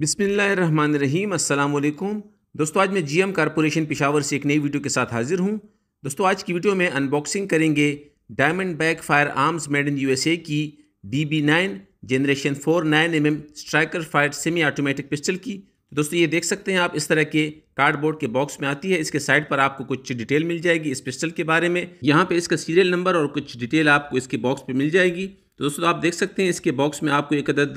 बिसमीम अल्लाम दोस्तों आज मैं जीएम कॉरपोरेशन पिशावर से एक नई वीडियो के साथ हाजिर हूं दोस्तों आज की वीडियो में अनबॉक्सिंग करेंगे Diamondback firearms made in USA की D B nine generation four nine M M striker fire semi automatic pistol की तो दोस्तों ये देख सकते हैं आप इस तरह के कार्डबोर्ड के बॉक्स में आती है इसके साइड पर आपको कुछ डिटेल मिल जाएगी इस पिस्टल के बारे में यहाँ पे इसका सीरियल नंबर और कुछ डिटेल आपको इसके बॉक्स पे मिल जाएगी तो दोस्तों आप देख सकते हैं इसके बॉक्स में आपको एक अदद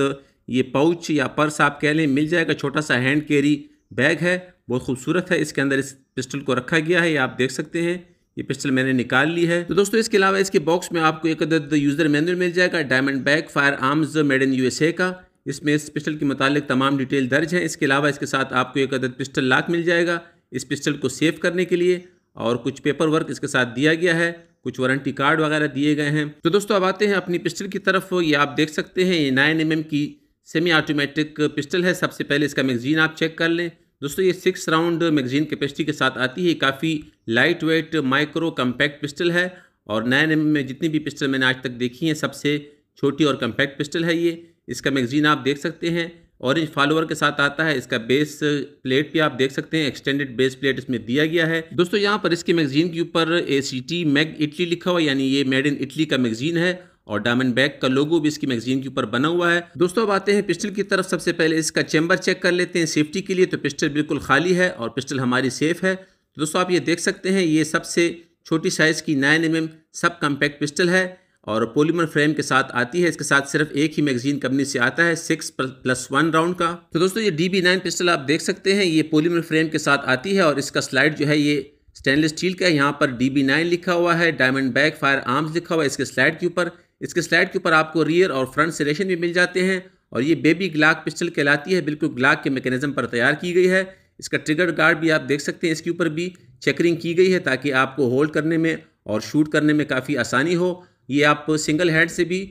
ये पाउच या पर्स आप कह लें मिल जाएगा छोटा सा हैंड कैरी बैग है बहुत खूबसूरत है इसके अंदर इस पिस्टल को रखा गया है ये आप देख सकते हैं ये पिस्टल मैंने निकाल ली है तो दोस्तों इसके अलावा इसके बॉक्स में आपको एक अदद यूज़र मैनुअल मिल जाएगा Diamondback firearms made in USA का इसमें इस पिस्टल के मुतालिक तमाम डिटेल दर्ज है इसके अलावा इसके साथ आपको एक अदद पिस्टल लाख मिल जाएगा इस पिस्टल को सेव करने के लिए और कुछ पेपर वर्क इसके साथ दिया गया है कुछ वारंटी कार्ड वगैरह दिए गए हैं तो दोस्तों अब आते हैं अपनी पिस्टल की तरफ ये आप देख सकते हैं ये नाइन एम की सेमी ऑटोमेटिक पिस्टल है सबसे पहले इसका मैगज़ीन आप चेक कर लें दोस्तों ये सिक्स राउंड मैगज़ीन कैपेसिटी के साथ आती है काफ़ी lightweight micro compact pistol है और नए नए में जितनी भी पिस्टल मैंने आज तक देखी हैं सबसे छोटी और कम्पैक्ट पिस्टल है ये इसका मैगज़ीन आप देख सकते हैं ऑरेंज फॉलोअर के साथ आता है इसका बेस प्लेट भी आप देख सकते हैं एक्सटेंडेड बेस प्लेट इसमें दिया गया है दोस्तों यहाँ पर इसके मैगज़ीन के ऊपर A C T mag Italy लिखा हुआ यानी ये मेड इन इटली का मैगज़ीन है और डायमंड बैग का लोगो भी इसकी मैगजीन के ऊपर बना हुआ है दोस्तों अब आते हैं पिस्टल की तरफ सबसे पहले इसका चैम्बर चेक कर लेते हैं सेफ्टी के लिए तो पिस्टल बिल्कुल खाली है और पिस्टल हमारी सेफ़ है तो दोस्तों आप ये देख सकते हैं ये सबसे छोटी साइज़ की nine M M sub compact pistol है और पोलीमर फ्रेम के साथ आती है इसके साथ सिर्फ एक ही मैगजीन कंपनी से आता है सिक्स प्लस वन राउंड का तो दोस्तों ये डी बी नाइन पिस्टल आप देख सकते हैं ये पोलीमर फ्रेम के साथ आती है और इसका स्लाइड जो है ये स्टेनलेस स्टील का है यहाँ पर डी बी नाइन लिखा हुआ है डायमंड बैग फायर आर्म्स लिखा हुआ है इसके स्लाइड के ऊपर इसके स्लाइड के ऊपर आपको रियर और फ्रंट सिलेशन भी मिल जाते हैं और ये बेबी ग्लाक पिस्टल कहलाती है बिल्कुल ग्लाक के मेकेनिज़म पर तैयार की गई है इसका ट्रिगर गार्ड भी आप देख सकते हैं इसके ऊपर भी चेकरिंग की गई है ताकि आपको होल्ड करने में और शूट करने में काफ़ी आसानी हो ये आप सिंगल हैंड से भी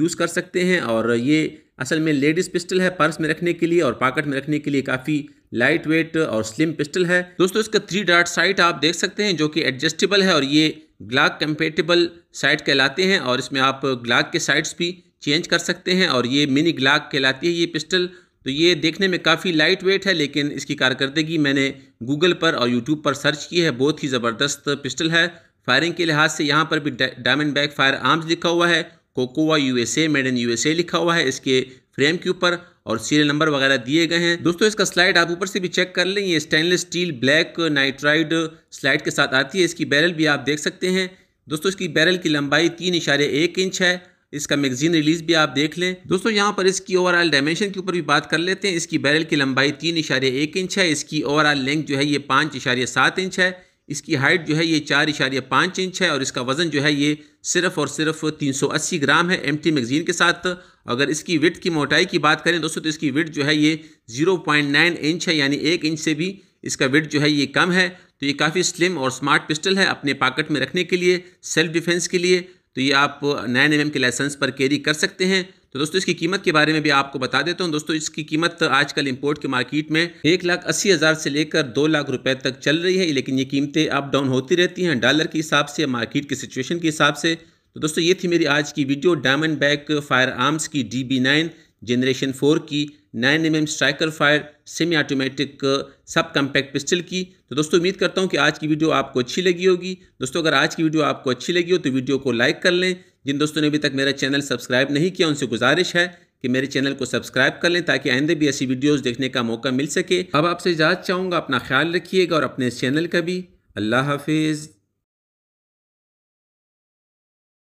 यूज़ कर सकते हैं और ये असल में लेडीज़ पिस्टल है पर्स में रखने के लिए और पॉकेट में रखने के लिए काफ़ी लाइट वेट और स्लिम पिस्टल है दोस्तों इसका थ्री डार्ट साइट आप देख सकते हैं जो कि एडजस्टेबल है और ये ग्लाक कंपेटेबल साइट कहलाते हैं और इसमें आप ग्लाक के साइट्स भी चेंज कर सकते हैं और ये मिनी ग्लाक कहलाती है ये पिस्टल तो ये देखने में काफ़ी लाइट वेट है लेकिन इसकी कारकर्दगी मैंने गूगल पर और यूट्यूब पर सर्च की है बहुत ही ज़बरदस्त पिस्टल है फायरिंग के लिहाज से यहाँ पर भी डायमंड बैग फायर आर्म्स लिखा हुआ है Cocoa USA made in USA लिखा हुआ है इसके फ्रेम के ऊपर और सीरियल नंबर वगैरह दिए गए हैं दोस्तों इसका स्लाइड आप ऊपर से भी चेक कर लें ये stainless steel black nitride slide के साथ आती है इसकी बैरल भी आप देख सकते हैं दोस्तों इसकी बैरल की लंबाई तीन इशारे एक इंच है इसका मैगजीन रिलीज भी आप देख लें दोस्तों यहाँ पर इसकी ओवरऑल डायमेंशन के ऊपर भी बात कर लेते हैं इसकी बैरल की लंबाई तीन इशारे एक इंच है इसकी ओवरऑल लेंथ जो है ये पाँच इशारे सात इंच है इसकी हाइट जो है ये चार इशारिया पाँच इंच है और इसका वज़न जो है ये सिर्फ़ और सिर्फ 380 ग्राम है एम टी मैगज़ीन के साथ अगर इसकी विट की मोटाई की बात करें दोस्तों तो इसकी विट जो है ये 0.9 इंच है यानी एक इंच से भी इसका विट जो है ये कम है तो ये काफ़ी स्लिम और स्मार्ट पिस्टल है अपने पाकेट में रखने के लिए सेल्फ डिफेंस के लिए तो ये आप नाइन एम के लाइसेंस पर कैरी कर सकते हैं तो दोस्तों इसकी कीमत के बारे में भी आपको बता देता हूँ दोस्तों इसकी कीमत आजकल इम्पोर्ट की मार्केट में एक लाख अस्सी हज़ार से लेकर दो लाख रुपए तक चल रही है लेकिन ये कीमतें अप डाउन होती रहती हैं डॉलर के हिसाब से मार्केट की सिचुएशन के हिसाब से तो दोस्तों ये थी मेरी आज की video Diamondback firearms की D B nine generation four की nine M M striker fire semi automatic sub compact pistol की तो दोस्तों उम्मीद करता हूँ कि आज की वीडियो आपको अच्छी लगी होगी दोस्तों अगर आज की वीडियो आपको अच्छी लगी हो तो वीडियो को लाइक कर लें जिन दोस्तों ने अभी तक मेरा चैनल सब्सक्राइब नहीं किया उनसे गुजारिश है कि मेरे चैनल को सब्सक्राइब कर लें ताकि आइंदे भी ऐसी वीडियोस देखने का मौका मिल सके अब आपसे इजाज़त चाहूँगा अपना ख्याल रखिएगा और अपने इस चैनल का भी अल्लाह हाफिज़